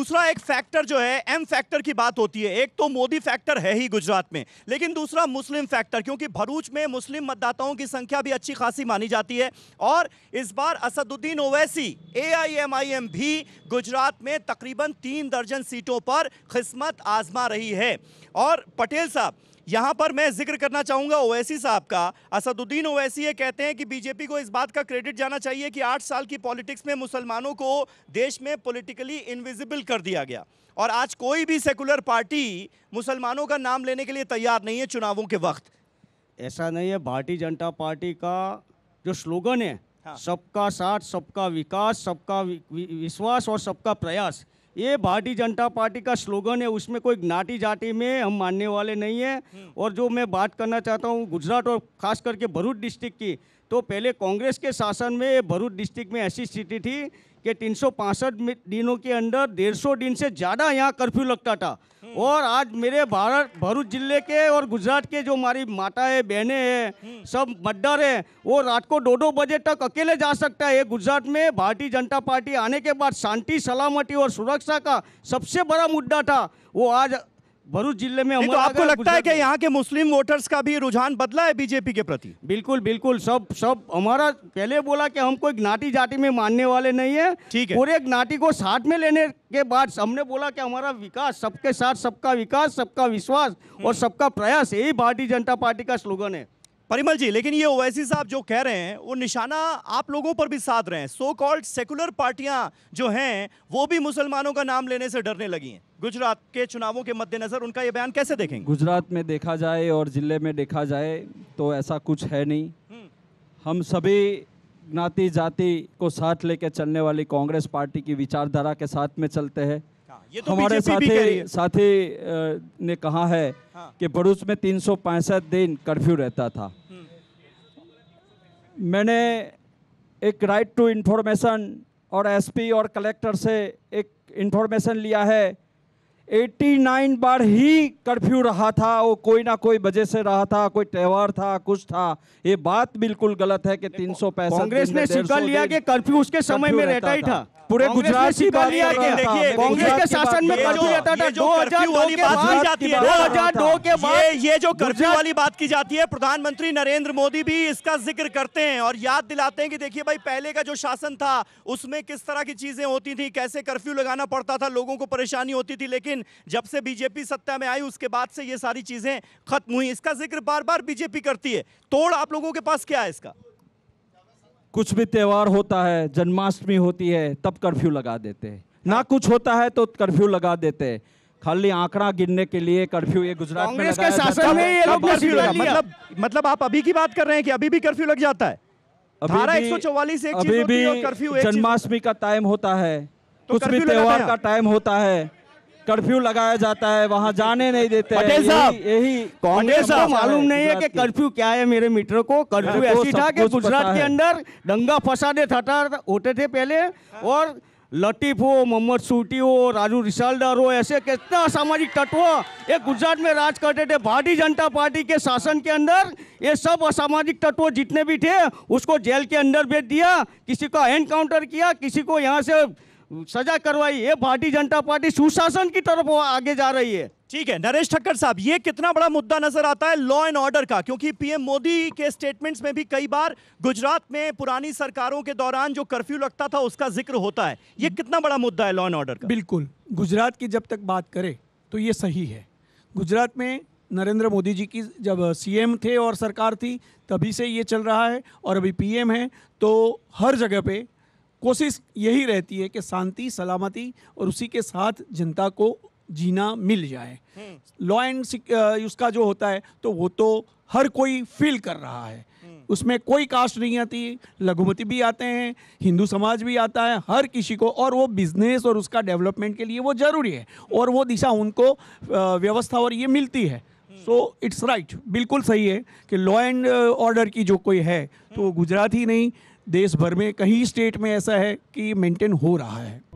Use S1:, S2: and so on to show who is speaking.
S1: दूसरा एक फैक्टर जो है एम फैक्टर की बात होती है एक तो मोदी फैक्टर है ही गुजरात में लेकिन दूसरा मुस्लिम फैक्टर क्योंकि भरूच में मुस्लिम मतदाताओं की संख्या भी अच्छी खासी मानी जाती है और इस बार असदुद्दीन ओवैसी एआईएमआईएम भी गुजरात में तकरीबन तीन दर्जन सीटों पर खिस्मत आजमा रही है और पटेल साहब यहाँ पर मैं जिक्र करना चाहूँगा ओवैसी साहब का असदुद्दीन ओवैसी ये कहते हैं कि बीजेपी को इस बात का क्रेडिट जाना चाहिए कि आठ साल की पॉलिटिक्स में मुसलमानों को देश में पॉलिटिकली इनविजिबल कर दिया गया और आज कोई भी सेकुलर पार्टी मुसलमानों का नाम लेने के लिए तैयार नहीं है चुनावों के वक्त
S2: ऐसा नहीं है भारतीय जनता पार्टी का जो स्लोगन है हाँ। सबका साथ सबका विकास सबका विश्वास और सबका प्रयास ये भारतीय जनता पार्टी का स्लोगन है उसमें कोई नाटी जाति में हम मानने वाले नहीं है हम्म। और जो मैं बात करना चाहता हूँ गुजरात और खास करके भरूच डिस्ट्रिक्ट की तो पहले कांग्रेस के शासन में भरूच डिस्ट्रिक्ट में ऐसी स्थिति थी कि तीन दिनों के अंदर डेढ़ सौ दिन से ज़्यादा यहाँ कर्फ्यू लगता था हम्म। और आज मेरे भारत भरूच जिले के और गुजरात के जो हमारी माता है बहनें हैं हम्म। सब मड्डर हैं वो रात को दो दो बजे तक अकेले जा सकता है गुजरात में भारतीय जनता पार्टी आने के बाद शांति सलामती और सुरक्षा का सबसे बड़ा मुद्दा था वो आज भरूच जिले में तो आपको लगता है कि यहाँ के मुस्लिम वोटर्स का भी रुझान बदला है बीजेपी के प्रति बिल्कुल बिल्कुल सब सब हमारा पहले बोला कि हम कोई नाटी जाति में मानने वाले नहीं है ठीक है पूरे नाटी को साथ में लेने के बाद हमने बोला कि हमारा विकास सबके साथ सबका विकास सबका विश्वास और हम्म। सबका प्रयास
S1: यही भारतीय जनता पार्टी का स्लोगन है परिमल जी लेकिन ये ओवैसी साहब जो कह रहे हैं वो निशाना आप लोगों पर भी साध रहे हैं सो कॉल्ड सेकुलर पार्टियां जो हैं वो भी मुसलमानों का नाम लेने से डरने लगी हैं गुजरात के चुनावों के मद्देनज़र उनका ये बयान कैसे देखेंगे
S3: गुजरात में देखा जाए और ज़िले में देखा जाए तो ऐसा कुछ है नहीं हम्म। हम सभी नाती जाति को साथ लेकर चलने वाली कांग्रेस पार्टी की विचारधारा के साथ में चलते हैं हाँ, ये तो हमारे साथी साथी ने कहा है हाँ। कि भरूच में तीन दिन कर्फ्यू रहता था मैंने एक राइट टू इन्फॉर्मेशन और एसपी और कलेक्टर से एक इन्फॉर्मेशन लिया है 89 बार ही कर्फ्यू रहा था वो कोई ना कोई वजह से रहा था कोई त्यौहार था कुछ था ये बात बिल्कुल गलत है कि तीन सौ पैसा कांग्रेस ने स्वीकार लिया कि कर्फ्यू उसके समय में रहता ही था पूरे गुजरात की बात लिया देखिए कांग्रेस
S2: के शासन में कर्फ्यू रहता था दो हजार वाली बात की जाती है दो हजार दो के बाद ये
S1: जो कर्फ्यू वाली बात की जाती है प्रधानमंत्री नरेंद्र मोदी भी इसका जिक्र करते हैं और याद दिलाते हैं कि देखिए भाई पहले का जो शासन था उसमें किस तरह की चीजें होती थी कैसे कर्फ्यू लगाना पड़ता था लोगों को परेशानी होती थी लेकिन लेकिन जब से बीजेपी सत्ता में आई उसके बाद से ये सारी चीज़ें खत्म हुई इसका जिक्र बार बार बीजेपी करती है तोड़ आप लोगों के पास क्या है इसका
S3: कुछ भी त्यौहार होता है जन्माष्टमी होती है तब कर्फ्यू लगा देते हैं ना हाँ। कुछ होता है तो कर्फ्यू लगा देते हैं खाली आंकड़ा गिनने के लिए कर्फ्यू ये गुजरात में के शासन में ये लोग कर्फ्यू लगा मतलब मतलब
S1: आप अभी की बात कर रहे हैं कि अभी भी कर्फ्यू लग जाता है
S3: धारा एक सौ चौवालीस अभी तो भी कर्फ्यू जन्माष्टमी का टाइम होता है कुछ भी त्यौहार का टाइम होता है कर्फ्यू लगाया जाता है वहाँ जाने नहीं देते पटेल साहब यही कांग्रेस को मालूम नहीं है कि
S2: कर्फ्यू क्या है मेरे मित्र को कर्फ्यू ऐसी था कि गुजरात के अंदर दंगा फसादे थटा होते थे पहले और लतीफ हो मोहम्मद सूटी हो राजू रिसालदार हो ऐसे कितना सामाजिक तत्व ये गुजरात में राज करते थे भारतीय जनता पार्टी के शासन के अंदर ये सब असामाजिक तत्व जितने भी थे उसको जेल के अंदर भेज दिया किसी का एनकाउंटर किया किसी को यहाँ से सजा करवाई ये भारतीय जनता
S1: पार्टी सुशासन की तरफ आगे जा रही है ठीक है नरेश ठक्कर साहब ये कितना बड़ा मुद्दा नजर आता है लॉ एंड ऑर्डर का क्योंकि पीएम मोदी के स्टेटमेंट्स में भी कई बार गुजरात में पुरानी
S4: सरकारों के दौरान जो कर्फ्यू लगता था उसका जिक्र होता है ये कितना बड़ा मुद्दा है लॉ एंड ऑर्डर का बिल्कुल गुजरात की जब तक बात करें तो ये सही है गुजरात में नरेंद्र मोदी जी की जब सीएम थे और सरकार थी तभी से ये चल रहा है और अभी पीएम है तो हर जगह पे कोशिश यही रहती है कि शांति सलामती और उसी के साथ जनता को जीना मिल जाए लॉ हम्म। एंड उसका जो होता है तो वो तो हर कोई फील कर रहा है हम्म। उसमें कोई कास्ट नहीं आती लघुमती भी आते हैं हिंदू समाज भी आता है हर किसी को और वो बिजनेस और उसका डेवलपमेंट के लिए वो ज़रूरी है और वो दिशा उनको व्यवस्था और ये मिलती है सो इट्स राइट बिल्कुल सही है कि लॉ एंड ऑर्डर की जो कोई है तो हम्म। गुजरात ही नहीं देश भर में कहीं स्टेट में ऐसा है कि मेंटेन हो रहा है